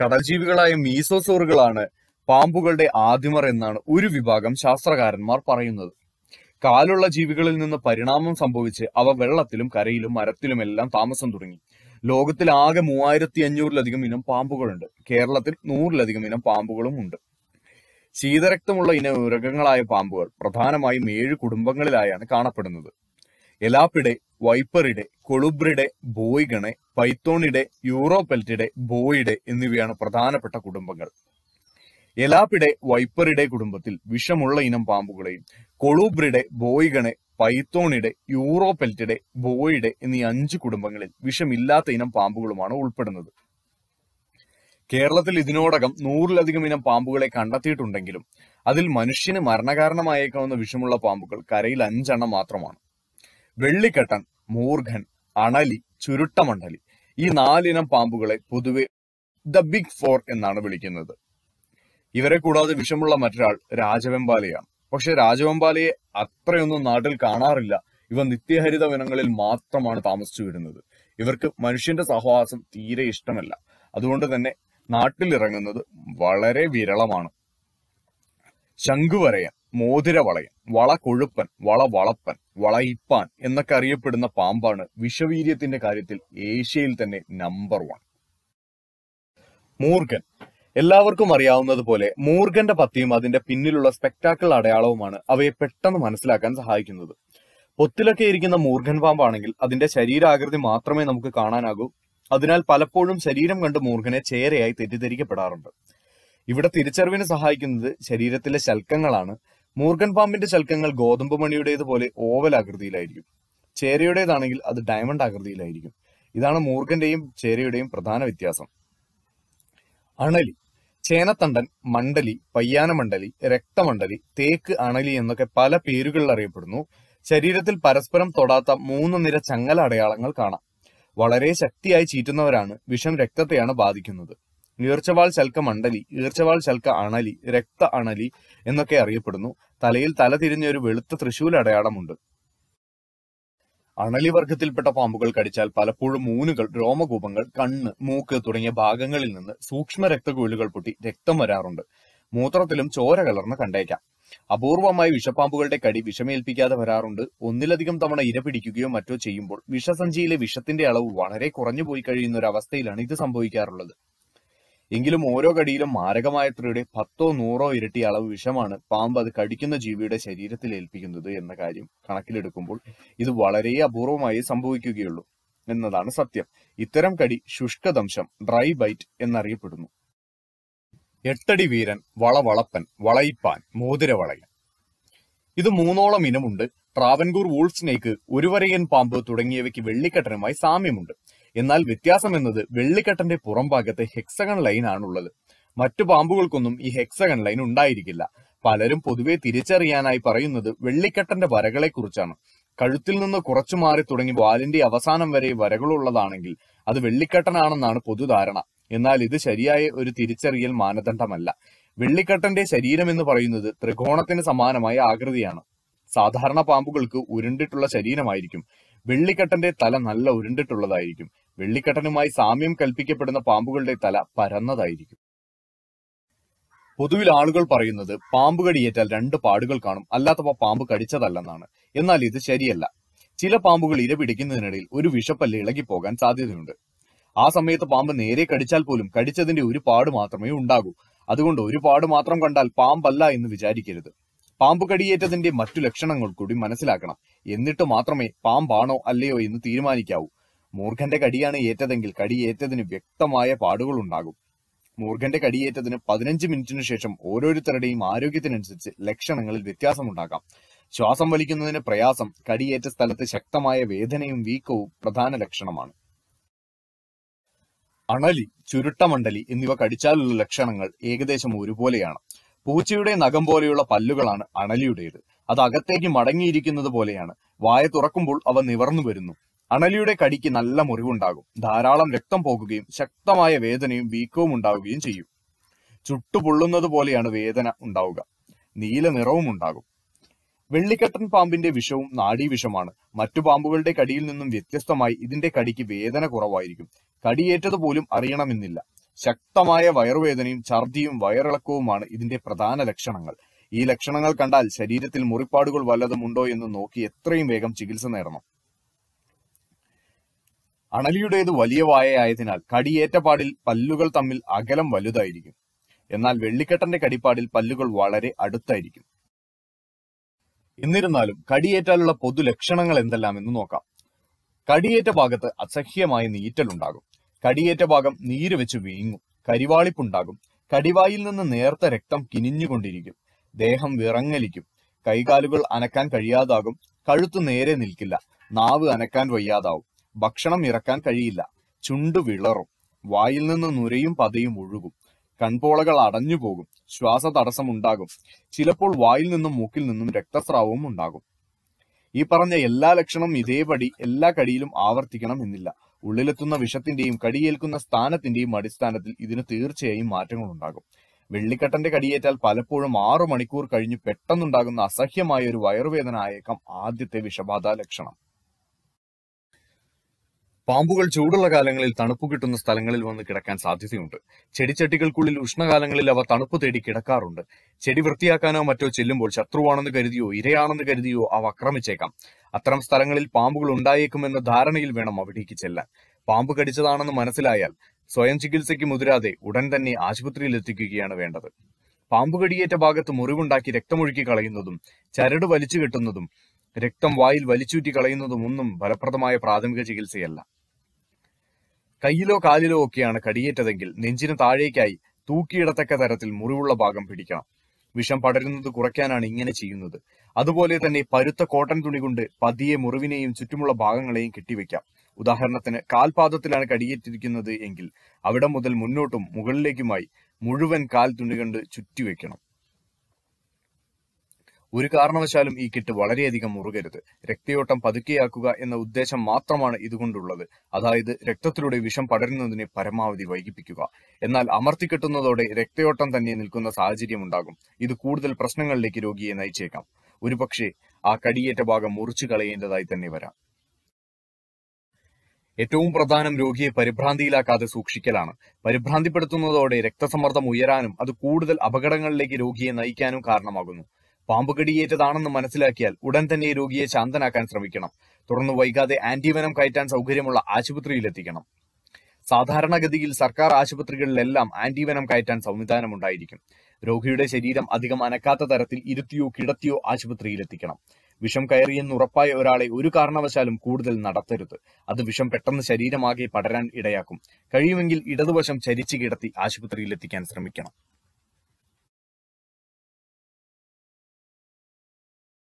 കടൽജീവികളായ മീസോസോറുകളാണ് പാമ്പുകളുടെ ആദിമർ എന്നാണ് ഒരു വിഭാഗം ശാസ്ത്രകാരന്മാർ പറയുന്നത് കാലുള്ള ജീവികളിൽ നിന്ന് പരിണാമം സംഭവിച്ച് അവ വെള്ളത്തിലും കരയിലും മരത്തിലുമെല്ലാം താമസം തുടങ്ങി ലോകത്തിൽ ആകെ മൂവായിരത്തി അഞ്ഞൂറിലധികം ഇനം പാമ്പുകളുണ്ട് കേരളത്തിൽ നൂറിലധികം ഇനം പാമ്പുകളും ഉണ്ട് ശീതരക്തമുള്ള ഇന മൃഗങ്ങളായ പാമ്പുകൾ പ്രധാനമായും ഏഴ് കുടുംബങ്ങളിലായാണ് കാണപ്പെടുന്നത് എലാപ്പിടെ വൈപ്പറിടെ കൊളുബ്രിടെ ബോയ്ഗണെ പൈത്തോണിടെ യൂറോപെൽറ്റിടെ ബോയിടെ എന്നിവയാണ് പ്രധാനപ്പെട്ട കുടുംബങ്ങൾ എലാപ്പിടെ വൈപ്പറിടെ കുടുംബത്തിൽ വിഷമുള്ള ഇനം പാമ്പുകളെയും കൊളൂബ്രിടെ ബോയ്ഗണെ പൈത്തോണിടെ യൂറോപെൽറ്റിടെ ബോയിടെ എന്നീ അഞ്ച് കുടുംബങ്ങളിൽ വിഷമില്ലാത്ത ഇനം പാമ്പുകളുമാണ് ഉൾപ്പെടുന്നത് കേരളത്തിൽ ഇതിനോടകം നൂറിലധികം ഇനം പാമ്പുകളെ കണ്ടെത്തിയിട്ടുണ്ടെങ്കിലും അതിൽ മനുഷ്യന് മരണകാരണമായേക്കാവുന്ന വിഷമുള്ള പാമ്പുകൾ കരയിൽ അഞ്ചെണ്ണം മാത്രമാണ് വെള്ളിക്കെട്ടൻ മൂർഖൻ അണലി ചുരുട്ടമണ്ഡലി ഈ നാലിനം പാമ്പുകളെ പൊതുവെ ദ ബിഗ് ഫോർ എന്നാണ് വിളിക്കുന്നത് ഇവരെ കൂടാതെ വിഷമുള്ള മറ്റൊരാൾ രാജവെമ്പാലയാണ് പക്ഷെ രാജവെമ്പാലയെ അത്രയൊന്നും നാട്ടിൽ കാണാറില്ല ഇവ നിത്യഹരിത വനങ്ങളിൽ മാത്രമാണ് താമസിച്ചു വരുന്നത് ഇവർക്ക് മനുഷ്യന്റെ സഹവാസം തീരെ ഇഷ്ടമല്ല അതുകൊണ്ട് തന്നെ നാട്ടിലിറങ്ങുന്നത് വളരെ വിരളമാണ് ശംഖുവരയൻ മോതിരവളയൻ വളകൊഴുപ്പൻ വളവളപ്പൻ വളയിപ്പാൻ എന്നൊക്കെ അറിയപ്പെടുന്ന പാമ്പാണ് വിഷവീര്യത്തിന്റെ കാര്യത്തിൽ ഏഷ്യയിൽ തന്നെ നമ്പർ വൺ മൂർഖൻ എല്ലാവർക്കും അറിയാവുന്നത് പോലെ മൂർഖന്റെ പത്തിയും അതിന്റെ പിന്നിലുള്ള സ്പെക്ടാക്കിൾ അടയാളവുമാണ് അവയെ പെട്ടെന്ന് മനസ്സിലാക്കാൻ സഹായിക്കുന്നത് പൊത്തിലൊക്കെ ഇരിക്കുന്ന മൂർഖൻ പാമ്പാണെങ്കിൽ അതിന്റെ ശരീരാകൃതി മാത്രമേ നമുക്ക് കാണാനാകൂ അതിനാൽ പലപ്പോഴും ശരീരം കണ്ട് മൂർഖനെ ചേരയായി തെറ്റിദ്ധരിക്കപ്പെടാറുണ്ട് ഇവിടെ തിരിച്ചറിവിന് സഹായിക്കുന്നത് ശരീരത്തിലെ ശൽക്കങ്ങളാണ് മൂർഗൻ പാമ്പിന്റെ ശൽക്കങ്ങൾ ഗോതമ്പ് മണിയുടേതുപോലെ ഓവൽ ആകൃതിയിലായിരിക്കും ചേരയുടേതാണെങ്കിൽ അത് ഡയമണ്ട് ആകൃതിയിലായിരിക്കും ഇതാണ് മൂർഗന്റെയും ചേരയുടെയും പ്രധാന വ്യത്യാസം അണലി ചേനത്തണ്ടൻ മണ്ഡലി പയ്യാനമണ്ഡലി രക്തമണ്ഡലി തേക്ക് അണലി എന്നൊക്കെ പല പേരുകളിൽ അറിയപ്പെടുന്നു ശരീരത്തിൽ പരസ്പരം തൊടാത്ത മൂന്ന് നിര ചങ്ങല അടയാളങ്ങൾ കാണാം വളരെ ശക്തിയായി ചീറ്റുന്നവരാണ് വിഷം രക്തത്തെയാണ് ബാധിക്കുന്നത് നീർച്ചവാൾ ചൽക്ക മണ്ഡലി ഈർച്ചവാൾ ചൽക്ക അണലി രക്ത അണലി എന്നൊക്കെ അറിയപ്പെടുന്നു തലയിൽ തല തിരിഞ്ഞ ഒരു വെളുത്ത തൃശൂൽ അടയാളമുണ്ട് അണലി വർഗത്തിൽപ്പെട്ട പാമ്പുകൾ കടിച്ചാൽ പലപ്പോഴും മൂനുകൾ രോമകൂപങ്ങൾ കണ്ണ് മൂക്ക് തുടങ്ങിയ ഭാഗങ്ങളിൽ നിന്ന് സൂക്ഷ്മ രക്തകുഴലുകൾ പൊട്ടി രക്തം വരാറുണ്ട് മൂത്രത്തിലും ചോര കലർന്ന് കണ്ടേക്കാം അപൂർവമായി വിഷപ്പാമ്പുകളുടെ കടി വിഷമേൽപ്പിക്കാതെ വരാറുണ്ട് ഒന്നിലധികം തവണ ഇര പിടിക്കുകയോ മറ്റോ ചെയ്യുമ്പോൾ വിഷസഞ്ചിയിലെ വിഷത്തിന്റെ അളവ് വളരെ കുറഞ്ഞു പോയി കഴിയുന്ന ഒരു അവസ്ഥയിലാണ് ഇത് സംഭവിക്കാറുള്ളത് എങ്കിലും ഓരോ കടിയിലും മാരകമായ ത്രീയുടെ പത്തോ നൂറോ ഇരട്ടി അളവ് വിഷമാണ് പാമ്പ് അത് കടിക്കുന്ന ജീവിയുടെ ശരീരത്തിൽ ഏൽപ്പിക്കുന്നത് എന്ന കാര്യം കണക്കിലെടുക്കുമ്പോൾ ഇത് വളരെ അപൂർവമായി സംഭവിക്കുകയുള്ളൂ എന്നതാണ് സത്യം ഇത്തരം കടി ശുഷ്കദംശം ഡ്രൈ ബൈറ്റ് എന്നറിയപ്പെടുന്നു എട്ടടി വീരൻ വളവളപ്പൻ വളയിപ്പാൻ മോതിരവളയൻ ഇത് മൂന്നോളം ഇനമുണ്ട് ട്രാവൻകൂർ വൂൾഫ് ഒരുവരയൻ പാമ്പ് തുടങ്ങിയവയ്ക്ക് വെള്ളിക്കെട്ടനുമായി സാമ്യമുണ്ട് എന്നാൽ വ്യത്യാസം എന്നത് വെള്ളിക്കെട്ടന്റെ ഭാഗത്ത് ഹെക്സഗൺ ലൈൻ ആണുള്ളത് മറ്റു പാമ്പുകൾക്കൊന്നും ഈ ഹെക്സഗൺ ലൈൻ ഉണ്ടായിരിക്കില്ല പലരും പൊതുവെ തിരിച്ചറിയാനായി പറയുന്നത് വെള്ളിക്കെട്ടന്റെ വരകളെക്കുറിച്ചാണ് കഴുത്തിൽ നിന്ന് കുറച്ചു മാറി തുടങ്ങി വാലിന്റെ അവസാനം വരെ വരകളുള്ളതാണെങ്കിൽ അത് വെള്ളിക്കെട്ടനാണെന്നാണ് പൊതുധാരണ എന്നാൽ ഇത് ശരിയായ ഒരു തിരിച്ചറിയൽ മാനദണ്ഡമല്ല വെള്ളിക്കെട്ടന്റെ ശരീരം എന്ന് പറയുന്നത് ത്രികോണത്തിന് സമാനമായ ആകൃതിയാണ് സാധാരണ പാമ്പുകൾക്ക് ഉരുണ്ടിട്ടുള്ള ശരീരമായിരിക്കും വെള്ളിക്കെട്ടന്റെ തല നല്ല ഉരുണ്ടിട്ടുള്ളതായിരിക്കും വെള്ളിക്കെട്ടനുമായി സാമ്യം കൽപ്പിക്കപ്പെടുന്ന പാമ്പുകളുടെ തല പരന്നതായിരിക്കും പൊതുവിൽ ആളുകൾ പറയുന്നത് പാമ്പ് കടിയേറ്റാൽ രണ്ട് പാടുകൾ കാണും അല്ലാത്തവ പാമ്പ് കടിച്ചതല്ലെന്നാണ് എന്നാൽ ഇത് ശരിയല്ല ചില പാമ്പുകൾ ഇര പിടിക്കുന്നതിനിടയിൽ ഒരു വിഷപ്പല്ല് ഇളകിപ്പോകാൻ സാധ്യതയുണ്ട് ആ സമയത്ത് പാമ്പ് നേരെ കടിച്ചാൽ പോലും കടിച്ചതിന്റെ ഒരു പാട് മാത്രമേ ഉണ്ടാകൂ അതുകൊണ്ട് ഒരു പാട് മാത്രം കണ്ടാൽ പാമ്പല്ല എന്ന് വിചാരിക്കരുത് പാമ്പ് കടിയേറ്റതിന്റെ മറ്റു ലക്ഷണങ്ങൾ കൂടി മനസ്സിലാക്കണം എന്നിട്ട് മാത്രമേ പാമ്പാണോ അല്ലയോ എന്ന് തീരുമാനിക്കാവൂ മൂർഖന്റെ കടിയാണ് ഏറ്റതെങ്കിൽ കടിയേറ്റതിന് വ്യക്തമായ പാടുകൾ ഉണ്ടാകും മൂർഖന്റെ കടിയേറ്റതിന് പതിനഞ്ച് മിനിറ്റിനു ശേഷം ഓരോരുത്തരുടെയും ആരോഗ്യത്തിനനുസരിച്ച് ലക്ഷണങ്ങളിൽ വ്യത്യാസമുണ്ടാകാം ശ്വാസം വലിക്കുന്നതിന് പ്രയാസം കടിയേറ്റ സ്ഥലത്ത് ശക്തമായ വേദനയും വീക്കവും പ്രധാന ലക്ഷണമാണ് അണലി ചുരുട്ടമണ്ഡലി എന്നിവ കടിച്ചാലുള്ള ലക്ഷണങ്ങൾ ഏകദേശം ഒരുപോലെയാണ് പൂച്ചയുടെ നഖം പോലെയുള്ള പല്ലുകളാണ് അണലിയുടേത് അത് അകത്തേക്ക് മടങ്ങിയിരിക്കുന്നത് പോലെയാണ് വായ തുറക്കുമ്പോൾ അവ നിവർന്നു വരുന്നു അണലിയുടെ കടിക്ക് നല്ല മുറിവുണ്ടാകും ധാരാളം രക്തം പോകുകയും ശക്തമായ വേദനയും വീക്കവും ഉണ്ടാവുകയും ചെയ്യും ചുട്ടുപൊള്ളുന്നത് പോലെയാണ് വേദന ഉണ്ടാവുക നീല നിറവും ഉണ്ടാകും വെള്ളിക്കട്ടൻ പാമ്പിന്റെ വിഷവും നാഡീവിഷമാണ് മറ്റു പാമ്പുകളുടെ കടിയിൽ നിന്നും വ്യത്യസ്തമായി ഇതിന്റെ കടിക്ക് വേദന കുറവായിരിക്കും കടിയേറ്റത് പോലും അറിയണമെന്നില്ല ശക്തമായ വയറുവേദനയും ഛർദിയും വയറിളക്കവുമാണ് ഇതിന്റെ പ്രധാന ലക്ഷണങ്ങൾ ഈ ലക്ഷണങ്ങൾ കണ്ടാൽ ശരീരത്തിൽ മുറിപ്പാടുകൾ വല്ലതും ഉണ്ടോ എന്ന് നോക്കി എത്രയും വേഗം ചികിത്സ നേടണം അണലിയുടേത് വലിയ വായയായതിനാൽ കടിയേറ്റപാടിൽ പല്ലുകൾ തമ്മിൽ അകലം വലുതായിരിക്കും എന്നാൽ വെള്ളിക്കെട്ടന്റെ കടിപ്പാടിൽ പല്ലുകൾ വളരെ അടുത്തായിരിക്കും എന്നിരുന്നാലും കടിയേറ്റാലുള്ള പൊതു ലക്ഷണങ്ങൾ എന്തെല്ലാം എന്ന് നോക്കാം കടിയേറ്റ ഭാഗത്ത് അസഹ്യമായ ഉണ്ടാകും കടിയേറ്റ ഭാഗം നീര് വെച്ച് വീങ്ങും കരിവാളിപ്പുണ്ടാകും കടിവായിൽ നിന്ന് നേർത്ത രക്തം കിനിഞ്ഞുകൊണ്ടിരിക്കും ദേഹം വിറങ്ങലിക്കും കൈകാലുകൾ അനക്കാൻ കഴിയാതാകും കഴുത്ത് നേരെ നിൽക്കില്ല നാവ് അനക്കാൻ വയ്യാതാവും ഭക്ഷണം ഇറക്കാൻ കഴിയില്ല ചുണ്ടു വിളറും വായിൽ നിന്ന് നുരയും പതയും ഒഴുകും കൺപോളകൾ അടഞ്ഞു പോകും ശ്വാസ തടസ്സമുണ്ടാകും ഉണ്ടാകും ചിലപ്പോൾ വായിൽ നിന്നും മൂക്കിൽ നിന്നും രക്തസ്രാവവും ഉണ്ടാകും ഈ പറഞ്ഞ എല്ലാ ലക്ഷണവും ഇതേപടി എല്ലാ കടിയിലും ആവർത്തിക്കണം എന്നില്ല ഉള്ളിലെത്തുന്ന വിഷത്തിന്റെയും കടിയേൽക്കുന്ന സ്ഥാനത്തിന്റെയും അടിസ്ഥാനത്തിൽ ഇതിന് തീർച്ചയായും മാറ്റങ്ങളുണ്ടാകും വെള്ളിക്കെട്ടന്റെ കടിയേറ്റാൽ പലപ്പോഴും ആറു മണിക്കൂർ കഴിഞ്ഞ് പെട്ടെന്നുണ്ടാകുന്ന അസഹ്യമായ ഒരു വയറുവേദന ആയേക്കാം ആദ്യത്തെ വിഷബാധ ലക്ഷണം പാമ്പുകൾ ചൂടുള്ള കാലങ്ങളിൽ തണുപ്പ് കിട്ടുന്ന സ്ഥലങ്ങളിൽ വന്ന് കിടക്കാൻ സാധ്യതയുണ്ട് ചെടിച്ചട്ടികൾക്കുള്ളിൽ ഉഷ്ണകാലങ്ങളിൽ അവ തണുപ്പ് തേടി കിടക്കാറുണ്ട് ചെടി വൃത്തിയാക്കാനോ മറ്റോ ചെല്ലുമ്പോൾ ശത്രുവാണെന്ന് കരുതിയോ ഇരയാണെന്ന് കരുതിയോ അവ ആക്രമിച്ചേക്കാം അത്തരം സ്ഥലങ്ങളിൽ പാമ്പുകൾ ഉണ്ടായേക്കുമെന്ന ധാരണയിൽ വേണം അവിടേക്ക് ചെല്ലാൻ പാമ്പ് കടിച്ചതാണെന്ന് മനസ്സിലായാൽ സ്വയം ചികിത്സയ്ക്ക് മുതിരാതെ ഉടൻ തന്നെ ആശുപത്രിയിൽ എത്തിക്കുകയാണ് വേണ്ടത് പാമ്പ് കടിയേറ്റ ഭാഗത്ത് മുറിവുണ്ടാക്കി രക്തമൊഴുക്കി കളയുന്നതും ചരട് വലിച്ചു കെട്ടുന്നതും രക്തം വായിൽ വലിച്ചൂറ്റി കളയുന്നതും ഒന്നും ഫലപ്രദമായ പ്രാഥമിക ചികിത്സയല്ല കയ്യിലോ കാലിലോ ഒക്കെയാണ് കടിയേറ്റതെങ്കിൽ നെഞ്ചിന് താഴേക്കായി തൂക്കിയിടത്തക്ക തരത്തിൽ മുറിവുള്ള ഭാഗം പിടിക്കണം വിഷം പടരുന്നത് കുറയ്ക്കാനാണ് ഇങ്ങനെ ചെയ്യുന്നത് അതുപോലെ തന്നെ പരുത്ത കോട്ടൺ തുണി കൊണ്ട് പതിയെ മുറിവിനെയും ചുറ്റുമുള്ള ഭാഗങ്ങളെയും കെട്ടിവെക്കാം ഉദാഹരണത്തിന് കാൽപാദത്തിലാണ് കടിയേറ്റിരിക്കുന്നത് എങ്കിൽ അവിടെ മുതൽ മുന്നോട്ടും മുകളിലേക്കുമായി മുഴുവൻ കാൽ തുണി കൊണ്ട് ചുറ്റിവെക്കണം ഒരു കാരണവശാലും ഈ കിറ്റ് വളരെയധികം മുറുകരുത് രക്തയോട്ടം പതുക്കെയാക്കുക എന്ന ഉദ്ദേശം മാത്രമാണ് ഇതുകൊണ്ടുള്ളത് അതായത് രക്തത്തിലൂടെ വിഷം പടരുന്നതിനെ പരമാവധി വൈകിപ്പിക്കുക എന്നാൽ അമർത്തിക്കെട്ടുന്നതോടെ രക്തയോട്ടം തന്നെ നിൽക്കുന്ന സാഹചര്യം ഉണ്ടാകും ഇത് കൂടുതൽ പ്രശ്നങ്ങളിലേക്ക് രോഗിയെ നയിച്ചേക്കാം ഒരുപക്ഷെ ആ കടിയേറ്റ ഭാഗം മുറിച്ചു കളയേണ്ടതായി തന്നെ വരാം ഏറ്റവും പ്രധാനം രോഗിയെ പരിഭ്രാന്തിയിലാക്കാതെ സൂക്ഷിക്കലാണ് പരിഭ്രാന്തിപ്പെടുത്തുന്നതോടെ രക്തസമ്മർദ്ദം ഉയരാനും അത് കൂടുതൽ അപകടങ്ങളിലേക്ക് രോഗിയെ നയിക്കാനും കാരണമാകുന്നു പാമ്പ് കടിയേറ്റതാണെന്ന് മനസ്സിലാക്കിയാൽ ഉടൻ തന്നെ രോഗിയെ ശാന്തനാക്കാൻ ശ്രമിക്കണം തുടർന്ന് വൈകാതെ ആന്റിവനം കയറ്റാൻ സൗകര്യമുള്ള ആശുപത്രിയിലെത്തിക്കണം സാധാരണഗതിയിൽ സർക്കാർ ആശുപത്രികളിലെല്ലാം ആന്റിവനം കയറ്റാൻ സംവിധാനമുണ്ടായിരിക്കും രോഗിയുടെ ശരീരം അധികം അനക്കാത്ത തരത്തിൽ ഇരുത്തിയോ കിടത്തിയോ ആശുപത്രിയിലെത്തിക്കണം വിഷം കയറിയെന്ന് ഉറപ്പായ ഒരാളെ ഒരു കാരണവശാലും കൂടുതൽ നടത്തരുത് അത് വിഷം പെട്ടെന്ന് ശരീരമാകെ പടരാൻ ഇടയാക്കും കഴിയുമെങ്കിൽ ഇടതുവശം ചരിച്ചു കിടത്തി ആശുപത്രിയിലെത്തിക്കാൻ ശ്രമിക്കണം